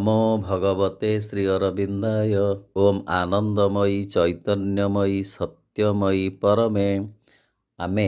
ନମୋ ଭଗବତେ ଶ୍ରୀ ଅରବିନ୍ଦାୟ ଓମ୍ ଆନନ୍ଦମୟୀ ଚୈତନ୍ୟମୟୀ ସତ୍ୟମୟୀ ପରମେ ଆମେ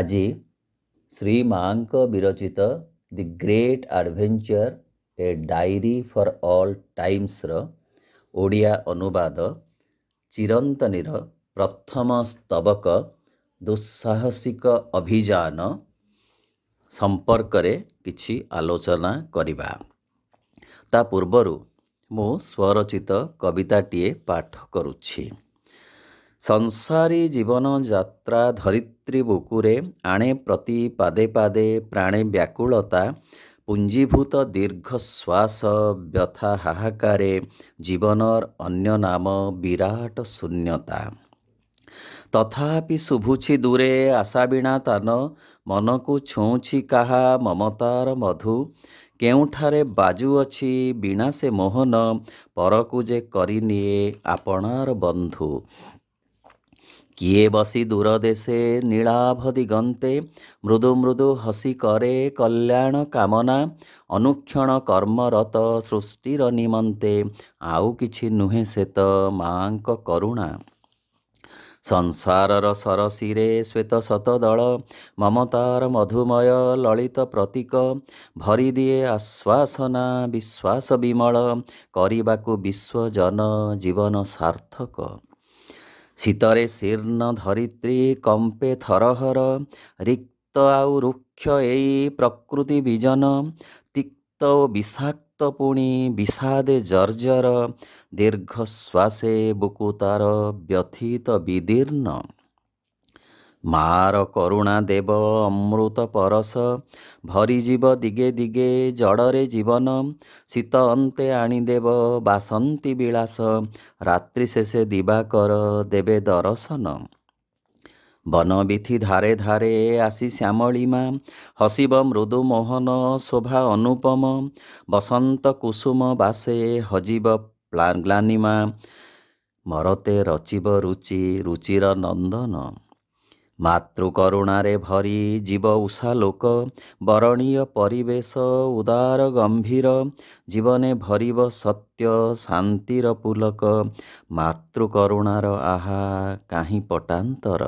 ଆଜି ଶ୍ରୀ ମାଆଙ୍କ ବିରଚିତ the great adventure a diary for all ଟାଇମ୍ସର ଓଡ଼ିଆ ଅନୁବାଦ ଚିରନ୍ତନୀର ପ୍ରଥମ ସ୍ତବକ ଦୁଃସାହସିକ ଅଭିଯାନ ସମ୍ପର୍କରେ କିଛି ଆଲୋଚନା କରିବା ତା ପୂର୍ବରୁ ମୁଁ ସ୍ୱରଚିତ କବିତାଟିଏ ପାଠ କରୁଛି ସଂସାରୀ ଜୀବନ ଯାତ୍ରା ଧରିତ୍ରୀ ବୁକୁରେ ଆଣେ ପ୍ରତି ପାଦେ ପାଦେ ପ୍ରାଣେ ବ୍ୟାକୁଳତା ପୁଞ୍ଜିଭୂତ ଦୀର୍ଘ ଶ୍ୱାସ ବ୍ୟଥା ହାହାକାରେ ଜୀବନର ଅନ୍ୟ ନାମ ବିରାଟ ଶୂନ୍ୟତା ତଥାପି ଶୁଭୁଛି ଦୂରେ ଆଶାବିଣା ତାନ ମନକୁ ଛୁଉଁଛି କାହା ମମତାର ମଧୁ କେଉଁଠାରେ ବାଜୁଅଛି ବିଣା ସେ ମୋହନ ପରକୁ ଯେ କରିନିଏ ଆପଣାର ବନ୍ଧୁ କିଏ ବସି ଦୂର ଦେଶେ ନୀଳାଭ ଦିଗନ୍ତେ ମୃଦୁ ମୃଦୁ ହସି କରେ କଲ୍ୟାଣ କାମନା ଅନୁକ୍ଷଣ କର୍ମରତ ସୃଷ୍ଟିର ନିମନ୍ତେ ଆଉ କିଛି ନୁହେଁ ସେ ତ ମାଆଙ୍କ କରୁଣା ସଂସାରର ସରସିରେ ଶ୍ୱେତ ଦଳ ମମତାର ମଧୁମୟ ଲଳିତ ପ୍ରତୀକ ଭରିଦିଏ ଆଶ୍ୱାସନା ବିଶ୍ୱାସ ବିମଳ କରିବାକୁ ବିଶ୍ୱ ଜନ ଜୀବନ ସାର୍ଥକ ଶୀତରେ ଶୀର୍ଣ୍ଣ ଧରିତ୍ରୀ କମ୍ପେ ଥରହର ରିକ୍ତ ଆଉ ରୁକ୍ଷ ଏଇ ପ୍ରକୃତି ବିଜନ ତିକ୍ତ ଓ ବିଷାକ୍ତ ରକ୍ତ ପୁଣି ବିଷାଦେ ଜର୍ଜର ଦୀର୍ଘଶ୍ୱାସେ ବୁକୁ ତାର ବ୍ୟଥିତ ବିଦୀର୍ଣ୍ଣ ମାର କରୁଣା ଦେବ ଅମୃତ ପରସ ଭରିଯିବ ଦିଗେ ଦିଗେ ଜଡ଼ରେ ଜୀବନ ଶୀତ ଅନ୍ତେ ଆଣିଦେବ ବାସନ୍ତି ବିଳାସ ରାତ୍ରି ଶେଷେ ଦିବାକର ଦେବେ ଦର୍ଶନ ବନ ବିଥି ଧାରେ ଧାରେ ଆସି ଶ୍ୟାମଳିମା ହସିବ ମୃଦୁ ମୋହନ ଶୋଭା ଅନୁପମ ବସନ୍ତ କୁସୁମ ବାସେ ହଜିବ ପ୍ଲାଗ୍ଲାନିମା ମରତେ ରଚିବ ରୁଚି ରୁଚିର ନନ୍ଦନ करुणारे भरी जीव उषा लोक बरणीय उदार गंभीर जीवन भर सत्य शान्ति र पलक करुणार आहा कहीँ पटान्तर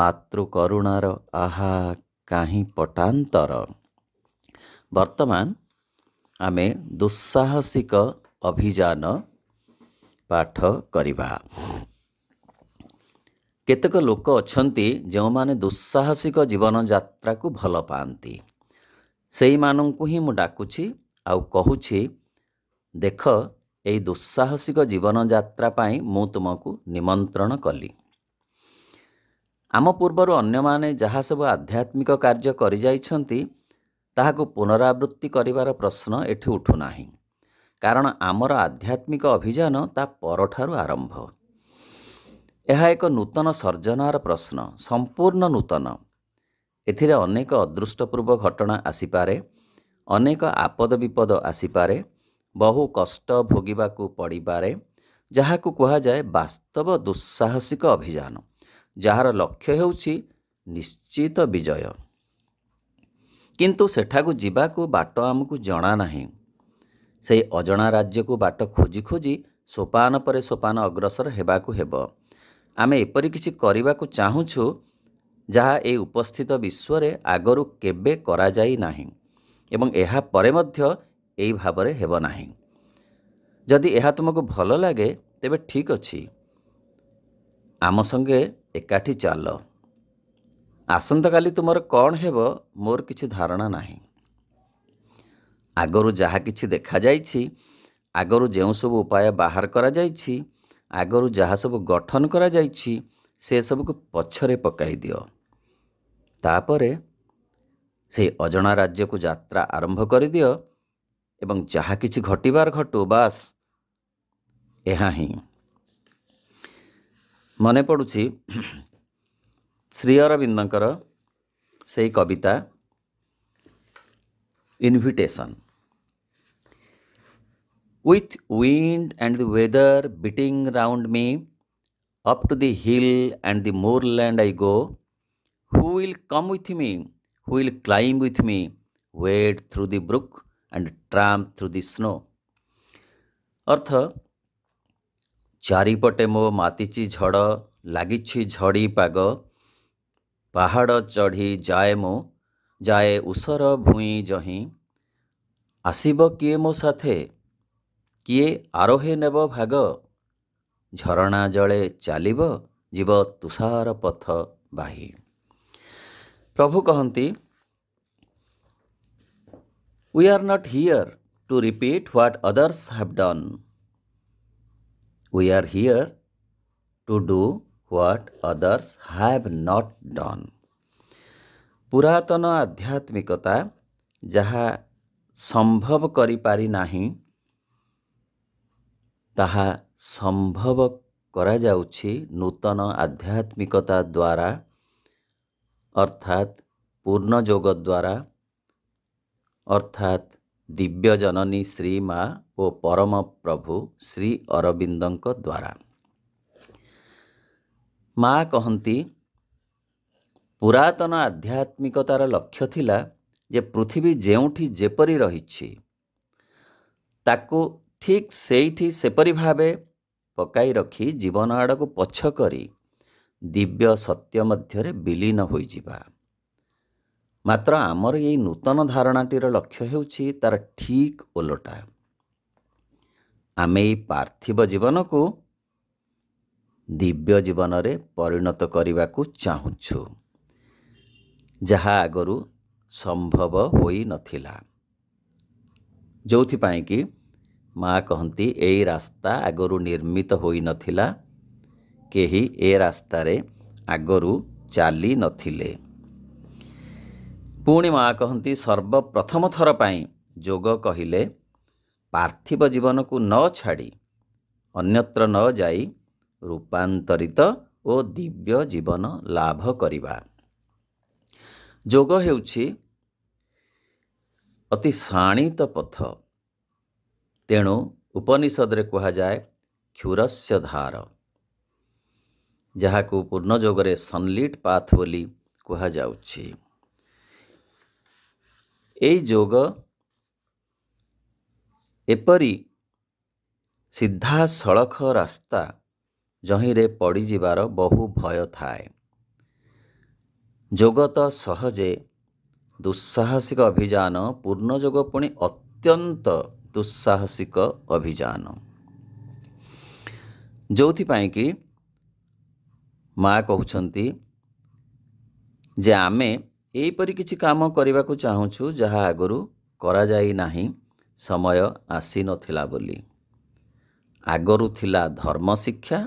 माृकरुणार आहा कहीँ पटान्तर बर्तमान आम दुस्हसिक अभिजान पाठक କେତେକ ଲୋକ ଅଛନ୍ତି ଯେଉଁମାନେ ଦୁଃସାହସିକ ଜୀବନଯାତ୍ରାକୁ ଭଲ ପାଆନ୍ତି ସେଇମାନଙ୍କୁ ହିଁ ମୁଁ ଡାକୁଛି ଆଉ କହୁଛି ଦେଖ ଏଇ ଦୁଃସାହସିକ ଜୀବନଯାତ୍ରା ପାଇଁ ମୁଁ ତୁମକୁ ନିମନ୍ତ୍ରଣ କଲି ଆମ ପୂର୍ବରୁ ଅନ୍ୟମାନେ ଯାହା ସବୁ ଆଧ୍ୟାତ୍ମିକ କାର୍ଯ୍ୟ କରିଯାଇଛନ୍ତି ତାହାକୁ ପୁନରାବୃତ୍ତି କରିବାର ପ୍ରଶ୍ନ ଏଠି ଉଠୁନାହିଁ କାରଣ ଆମର ଆଧ୍ୟାତ୍ମିକ ଅଭିଯାନ ତା ପରଠାରୁ ଆରମ୍ଭ ଏହା ଏକ ନୂତନ ସର୍ଜନାର ପ୍ରଶ୍ନ ସମ୍ପୂର୍ଣ୍ଣ ନୂତନ ଏଥିରେ ଅନେକ ଅଦୃଷ୍ଟପୂର୍ବ ଘଟଣା ଆସିପାରେ ଅନେକ ଆପଦ ବିପଦ ଆସିପାରେ ବହୁ କଷ୍ଟ ଭୋଗିବାକୁ ପଡ଼ିପାରେ ଯାହାକୁ କୁହାଯାଏ ବାସ୍ତବ ଦୁଃସାହସିକ ଅଭିଯାନ ଯାହାର ଲକ୍ଷ୍ୟ ହେଉଛି ନିଶ୍ଚିତ ବିଜୟ କିନ୍ତୁ ସେଠାକୁ ଯିବାକୁ ବାଟ ଆମକୁ ଜଣା ନାହିଁ ସେହି ଅଜଣା ରାଜ୍ୟକୁ ବାଟ ଖୋଜି ଖୋଜି ସୋପାନ ପରେ ସୋପାନ ଅଗ୍ରସର ହେବାକୁ ହେବ ଆମେ ଏପରି କିଛି କରିବାକୁ ଚାହୁଁଛୁ ଯାହା ଏହି ଉପସ୍ଥିତ ବିଶ୍ୱରେ ଆଗରୁ କେବେ କରାଯାଇ ନାହିଁ ଏବଂ ଏହା ପରେ ମଧ୍ୟ ଏହି ଭାବରେ ହେବ ନାହିଁ ଯଦି ଏହା ତୁମକୁ ଭଲ ଲାଗେ ତେବେ ଠିକ୍ ଅଛି ଆମ ସଙ୍ଗେ ଏକାଠି ଚାଲ ଆସନ୍ତାକାଲି ତୁମର କ'ଣ ହେବ ମୋର କିଛି ଧାରଣା ନାହିଁ ଆଗରୁ ଯାହା କିଛି ଦେଖାଯାଇଛି ଆଗରୁ ଯେଉଁସବୁ ଉପାୟ ବାହାର କରାଯାଇଛି ଆଗରୁ ଯାହା ସବୁ ଗଠନ କରାଯାଇଛି ସେସବୁକୁ ପଛରେ ପକାଇ ଦିଅ ତାପରେ ସେଇ ଅଜଣା ରାଜ୍ୟକୁ ଯାତ୍ରା ଆରମ୍ଭ କରିଦିଅ ଏବଂ ଯାହା କିଛି ଘଟିବାର ଘଟୁ ବାସ୍ ଏହା ହିଁ ମନେ ପଡ଼ୁଛି ଶ୍ରୀ ଅରବିନ୍ଦଙ୍କର ସେଇ କବିତା invitation with wind and the weather beating round me up to the hill and the moorland i go who will come with me who will climb with me wade through the brook and tramp through the snow ଅର୍ଥ ଚାରିପଟେ ମୋ ମାତିଛି ଝଡ଼ ଲାଗିଛି ଝଡ଼ି ପାଗ ପାହାଡ଼ ଚଢ଼ି ଯାଏ ମୁଁ ଯାଏ ଉସର ଭୂଇଁ ଜହିଁ ଆସିବ କିଏ ମୋ ସାଥେ किए आरोहे नेब भाग झरना जे चलि जीव तुषार पथ बाही प्रभु are not here to repeat what others done. We are here to do what others have not done. पुरातन आध्यात्मिकता जहाँ सम्भव गरिपारी ତାହା ସମ୍ଭବ କରାଯାଉଛି ନୂତନ ଆଧ୍ୟାତ୍ମିକତା ଦ୍ୱାରା ଅର୍ଥାତ୍ ପୂର୍ଣ୍ଣ ଯୋଗ ଦ୍ୱାରା ଅର୍ଥାତ୍ ଦିବ୍ୟ ଜନନୀ ଶ୍ରୀ ମା ଓ ପରମ ପ୍ରଭୁ ଶ୍ରୀ ଅରବିନ୍ଦଙ୍କ ଦ୍ୱାରା ମା କହନ୍ତି ପୁରାତନ ଆଧ୍ୟାତ୍ମିକତାର ଲକ୍ଷ୍ୟ ଥିଲା ଯେ ପୃଥିବୀ ଯେଉଁଠି ଯେପରି ରହିଛି ତାକୁ ଠିକ୍ ସେଇଠି ସେପରି ଭାବେ ପକାଇ ରଖି ଜୀବନ ଆଡ଼କୁ ପଛ କରି ଦିବ୍ୟ ସତ୍ୟ ମଧ୍ୟରେ ବିଲୀନ ହୋଇଯିବା ମାତ୍ର ଆମର ଏଇ ନୂତନ ଧାରଣାଟିର ଲକ୍ଷ୍ୟ ହେଉଛି ତା'ର ଠିକ୍ ଓଲଟା ଆମେ ଏଇ ପାର୍ଥିବ ଜୀବନକୁ ଦିବ୍ୟ ଜୀବନରେ ପରିଣତ କରିବାକୁ ଚାହୁଁଛୁ ଯାହା ଆଗରୁ ସମ୍ଭବ ହୋଇନଥିଲା ଯେଉଁଥିପାଇଁ କି ମା କହନ୍ତି ଏଇ ରାସ୍ତା ଆଗରୁ ନିର୍ମିତ ହୋଇନଥିଲା କେହି ଏ ରାସ୍ତାରେ ଆଗରୁ ଚାଲି ନଥିଲେ ପୁଣି ମା କହନ୍ତି ସର୍ବପ୍ରଥମ ଥର ପାଇଁ ଯୋଗ କହିଲେ ପାର୍ଥିବ ଜୀବନକୁ ନ ଛାଡ଼ି ଅନ୍ୟତ୍ର ନ ଯାଇ ରୂପାନ୍ତରିତ ଓ ଦିବ୍ୟ ଜୀବନ ଲାଭ କରିବା ଯୋଗ ହେଉଛି ଅତି ଶାଣିତ ପଥ ତେଣୁ ଉପନିଷଦରେ କୁହାଯାଏ କ୍ଷୁରସ୍ୟ ଧାର ଯାହାକୁ ପୂର୍ଣ୍ଣଯୋଗରେ ସନ୍ଲିଟ୍ ପାଥ୍ ବୋଲି କୁହାଯାଉଛି ଏହି ଯୋଗ ଏପରି ସିଧାସଳଖ ରାସ୍ତା ଜହିଁରେ ପଡ଼ିଯିବାର ବହୁ ଭୟ ଥାଏ ଯୋଗ ତ ସହଜେ ଦୁଃସାହସିକ ଅଭିଯାନ ପୂର୍ଣ୍ଣଯୋଗ ପୁଣି ଅତ୍ୟନ୍ତ ଦୁଃସାହସିକ ଅଭିଯାନ ଯେଉଁଥିପାଇଁ କି ମା କହୁଛନ୍ତି ଯେ ଆମେ ଏହିପରି କିଛି କାମ କରିବାକୁ ଚାହୁଁଛୁ ଯାହା ଆଗରୁ କରାଯାଇନାହିଁ ସମୟ ଆସିନଥିଲା ବୋଲି ଆଗରୁ ଥିଲା ଧର୍ମ ଶିକ୍ଷା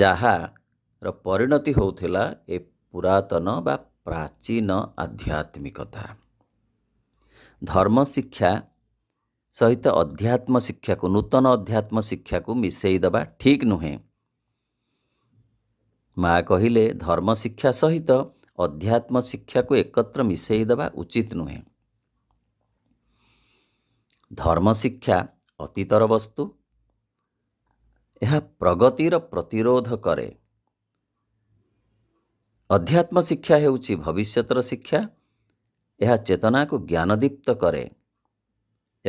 ଯାହାର ପରିଣତି ହେଉଥିଲା ଏ ପୁରାତନ ବା ପ୍ରାଚୀନ ଆଧ୍ୟାତ୍ମିକତା ଧର୍ମ ଶିକ୍ଷା सहित अध्यात्म शिक्षा को नूतन अध्यात्म शिक्षा को ठीक शिक्षाको मिसैद नुहेँ धर्म शिक्षा सहित अध्यात्म शिक्षा को एकत्र मिसैद उचित नुहेँ धर्म शिक्षा अतीतर वस्तु यहाँ प्रगति र प्रतिरोध करे अध्यात्म शिक्षा हेर्छ भविष्यतर शिक्षा चेतना को ज्ञानदीप्त करे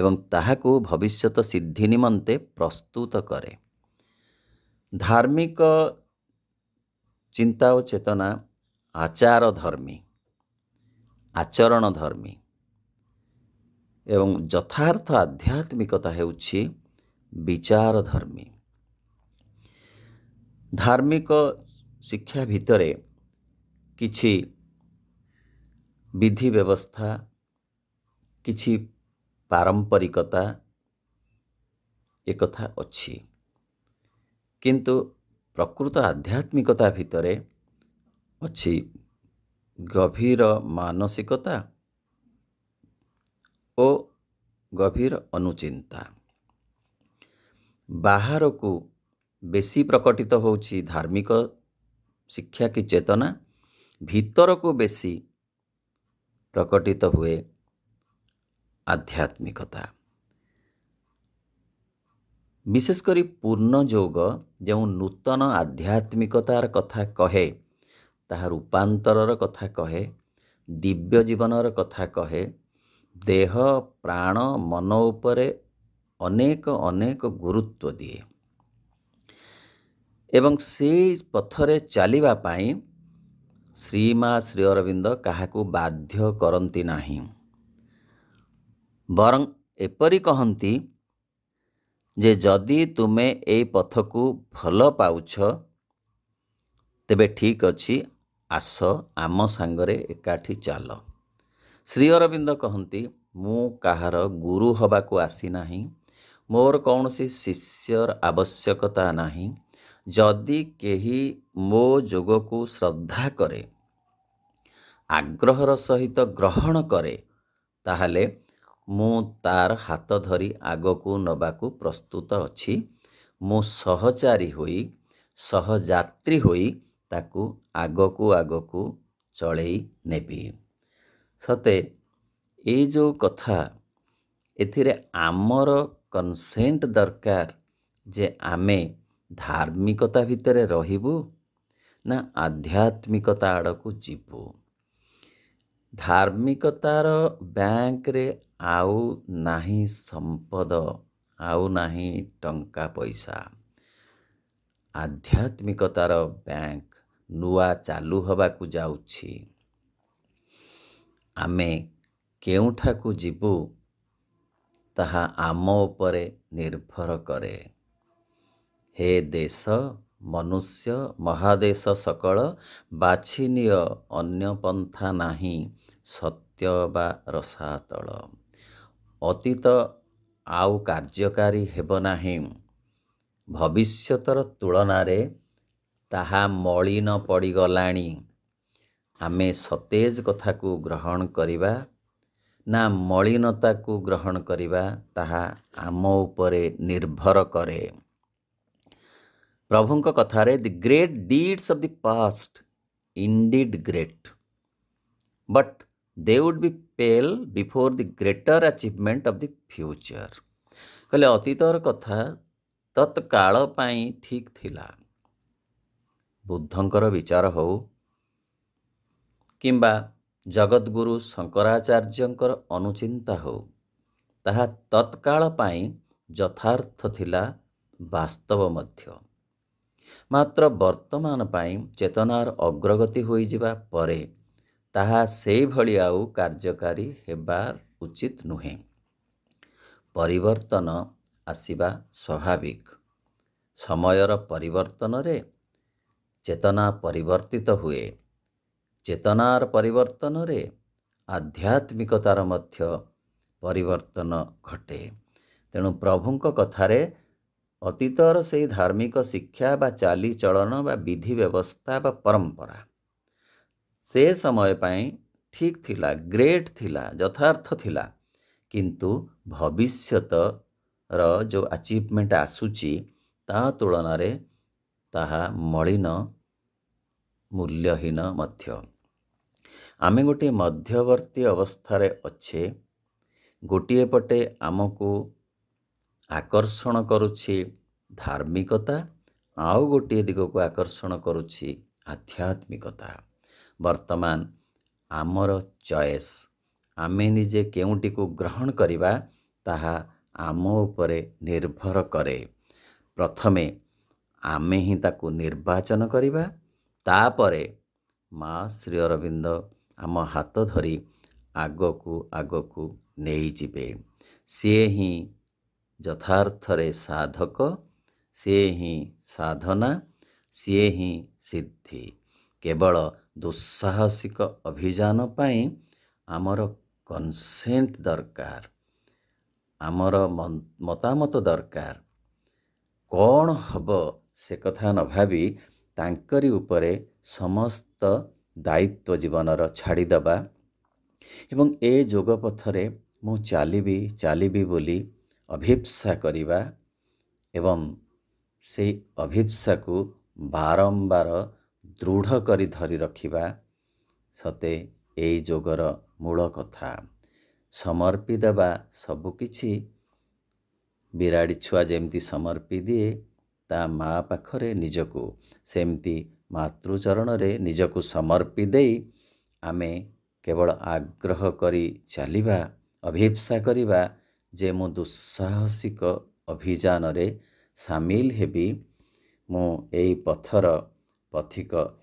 ଏବଂ ତାହାକୁ ଭବିଷ୍ୟତ ସିଦ୍ଧି ନିମନ୍ତେ ପ୍ରସ୍ତୁତ କରେ ଧାର୍ମିକ ଚିନ୍ତା ଓ ଚେତନା ଆଚାର ଧର୍ମୀ ଆଚରଣ ଧର୍ମୀ ଏବଂ ଯଥାର୍ଥ ଆଧ୍ୟାତ୍ମିକତା ହେଉଛି ବିଚାର ଧର୍ମୀ ଧାର୍ମିକ ଶିକ୍ଷା ଭିତରେ କିଛି ବିଧି ବ୍ୟବସ୍ଥା କିଛି ପାରମ୍ପରିକତା ଏକଥା ଅଛି କିନ୍ତୁ ପ୍ରକୃତ ଆଧ୍ୟାତ୍ମିକତା ଭିତରେ ଅଛି ଗଭୀର ମାନସିକତା ଓ ଗଭୀର ଅନୁଚିନ୍ତା ବାହାରକୁ ବେଶୀ ପ୍ରକଟିତ ହେଉଛି ଧାର୍ମିକ ଶିକ୍ଷା କି ଚେତନା ଭିତରକୁ ବେଶୀ ପ୍ରକଟିତ ହୁଏ ଆଧ୍ୟାତ୍ମିକତା ବିଶେଷ କରି ପୂର୍ଣ୍ଣ ଯୋଗ ଯେଉଁ ନୂତନ ଆଧ୍ୟାତ୍ମିକତାର କଥା କହେ ତାହା ରୂପାନ୍ତରର କଥା କହେ ଦିବ୍ୟ ଜୀବନର କଥା କହେ ଦେହ ପ୍ରାଣ ମନ ଉପରେ ଅନେକ ଅନେକ ଗୁରୁତ୍ୱ ଦିଏ ଏବଂ ସେଇ ପଥରେ ଚାଲିବା ପାଇଁ ଶ୍ରୀମା ଶ୍ରୀ ଅରବିନ୍ଦ କାହାକୁ ବାଧ୍ୟ କରନ୍ତି ନାହିଁ ବରଂ ଏପରି କହନ୍ତି ଯେ ଯଦି ତୁମେ ଏଇ ପଥକୁ ଭଲ ପାଉଛ ତେବେ ଠିକ୍ ଅଛି ଆସ ଆମ ସାଙ୍ଗରେ ଏକାଠି ଚାଲ ଶ୍ରୀ ଅରବିନ୍ଦ କହନ୍ତି ମୁଁ କାହାର ଗୁରୁ ହେବାକୁ ଆସିନାହିଁ ମୋର କୌଣସି ଶିଷ୍ୟର ଆବଶ୍ୟକତା ନାହିଁ ଯଦି କେହି ମୋ ଯୋଗକୁ ଶ୍ରଦ୍ଧା କରେ ଆଗ୍ରହର ସହିତ ଗ୍ରହଣ କରେ ତାହେଲେ ମୁଁ ତାର ହାତ ଧରି ଆଗକୁ ନେବାକୁ ପ୍ରସ୍ତୁତ ଅଛି ମୁଁ ସହଚାରୀ ହୋଇ ସହଯାତ୍ରୀ ହୋଇ ତାକୁ ଆଗକୁ ଆଗକୁ ଚଳେଇ ନେବି ସତେ ଏଇ ଯେଉଁ କଥା ଏଥିରେ ଆମର କନସେଣ୍ଟ ଦରକାର ଯେ ଆମେ ଧାର୍ମିକତା ଭିତରେ ରହିବୁ ନା ଆଧ୍ୟାତ୍ମିକତା ଆଡ଼କୁ ଯିବୁ ଧାର୍ମିକତାର ବ୍ୟାଙ୍କରେ ଆଉ ନାହିଁ ସମ୍ପଦ ଆଉ ନାହିଁ ଟଙ୍କା ପଇସା ଆଧ୍ୟାତ୍ମିକତାର ବ୍ୟାଙ୍କ ନୂଆ ଚାଲୁ ହେବାକୁ ଯାଉଛି ଆମେ କେଉଁଠାକୁ ଯିବୁ ତାହା ଆମ ଉପରେ ନିର୍ଭର କରେ ହେ ଦେଶ ମନୁଷ୍ୟ ମହାଦେଶ ସକଳ ବାଛିନିୟ ଅନ୍ୟ ପନ୍ଥା ନାହିଁ ସତ୍ୟ ବା ରସାତଳ ଅତୀତ ଆଉ କାର୍ଯ୍ୟକାରୀ ହେବ ନାହିଁ ଭବିଷ୍ୟତର ତୁଳନାରେ ତାହା ମଳିନ ପଡ଼ିଗଲାଣି ଆମେ ସତେଜ କଥାକୁ ଗ୍ରହଣ କରିବା ନା ମଳିନତାକୁ ଗ୍ରହଣ କରିବା ତାହା ଆମ ଉପରେ ନିର୍ଭର କରେ ପ୍ରଭୁଙ୍କ କଥାରେ the great deeds of the past indeed great but they would be pale before the greater achievement of the future କହିଲେ ଅତୀତର କଥା ତତ୍କାଳ ପାଇଁ ଠିକ୍ ଥିଲା ବୁଦ୍ଧଙ୍କର ବିଚାର ହେଉ କିମ୍ବା ଜଗଦ୍ଗୁରୁ ଶଙ୍କରାଚାର୍ଯ୍ୟଙ୍କର ଅନୁଚିନ୍ତା ହେଉ ତାହା ତତ୍କାଳ ପାଇଁ ଯଥାର୍ଥ ଥିଲା ବାସ୍ତବ ମଧ୍ୟ ମାତ୍ର ବର୍ତ୍ତମାନ ପାଇଁ ଚେତନାର ଅଗ୍ରଗତି ହୋଇଯିବା ପରେ ତାହା ସେଇଭଳି ଆଉ କାର୍ଯ୍ୟକାରୀ ହେବା ଉଚିତ ନୁହେଁ ପରିବର୍ତ୍ତନ ଆସିବା ସ୍ୱାଭାବିକ ସମୟର ପରିବର୍ତ୍ତନରେ ଚେତନା ପରିବର୍ତ୍ତିତ ହୁଏ ଚେତନାର ପରିବର୍ତ୍ତନରେ ଆଧ୍ୟାତ୍ମିକତାର ମଧ୍ୟ ପରିବର୍ତ୍ତନ ଘଟେ ତେଣୁ ପ୍ରଭୁଙ୍କ କଥାରେ ଅତୀତର ସେହି ଧାର୍ମିକ ଶିକ୍ଷା ବା ଚାଲିଚଳନ ବା ବିଧି ବ୍ୟବସ୍ଥା ବା ପରମ୍ପରା ସେ ସମୟ ପାଇଁ ଠିକ୍ ଥିଲା ଗ୍ରେଟ୍ ଥିଲା ଯଥାର୍ଥ ଥିଲା କିନ୍ତୁ ଭବିଷ୍ୟତର ଯେଉଁ ଆଚିଭମେଣ୍ଟ ଆସୁଛି ତା ତୁଳନାରେ ତାହା ମଳିନ ମୂଲ୍ୟହୀନ ମଧ୍ୟ ଆମେ ଗୋଟିଏ ମଧ୍ୟବର୍ତ୍ତୀ ଅବସ୍ଥାରେ ଅଛେ ଗୋଟିଏ ପଟେ ଆମକୁ ଆକର୍ଷଣ କରୁଛି ଧାର୍ମିକତା ଆଉ ଗୋଟିଏ ଦିଗକୁ ଆକର୍ଷଣ କରୁଛି ଆଧ୍ୟାତ୍ମିକତା ବର୍ତ୍ତମାନ ଆମର ଚଏସ୍ ଆମେ ନିଜେ କେଉଁଟିକୁ ଗ୍ରହଣ କରିବା ତାହା ଆମ ଉପରେ ନିର୍ଭର କରେ ପ୍ରଥମେ ଆମେ ହିଁ ତାକୁ ନିର୍ବାଚନ କରିବା ତାପରେ ମା ଶ୍ରୀ ଅରବିନ୍ଦ ଆମ ହାତ ଧରି ଆଗକୁ ଆଗକୁ ନେଇଯିବେ ସିଏ ହିଁ ଯଥାର୍ଥରେ ସାଧକ ସିଏ ହିଁ ସାଧନା ସିଏ ହିଁ ସିଦ୍ଧି କେବଳ ଦୁଃସାହସିକ ଅଭିଯାନ ପାଇଁ ଆମର କନସେଣ୍ଟ ଦରକାର ଆମର ମତାମତ ଦରକାର କ'ଣ ହେବ ସେ କଥା ନ ଭାବି ତାଙ୍କରି ଉପରେ ସମସ୍ତ ଦାୟିତ୍ୱ ଜୀବନର ଛାଡ଼ିଦେବା ଏବଂ ଏ ଯୋଗ ପଥରେ ମୁଁ ଚାଲିବି ଚାଲିବି ବୋଲି ଅଭିପ୍ସା କରିବା ଏବଂ ସେଇ ଅଭିପ୍ସାକୁ ବାରମ୍ବାର ଦୃଢ଼ କରି ଧରି ରଖିବା ସତେ ଏଇ ଯୋଗର ମୂଳ କଥା ସମର୍ପି ଦେବା ସବୁକିଛି ବିରାଡ଼ି ଛୁଆ ଯେମିତି ସମର୍ପି ଦିଏ ତା ମା ପାଖରେ ନିଜକୁ ସେମିତି ମାତୃଚରଣରେ ନିଜକୁ ସମର୍ପି ଦେଇ ଆମେ କେବଳ ଆଗ୍ରହ କରି ଚାଲିବା ଅଭିପ୍ସା କରିବା ଯେ ମୁଁ ଦୁଃସାହସିକ ଅଭିଯାନରେ ସାମିଲ ହେବି ମୁଁ ଏଇ ପଥର ପଥିକ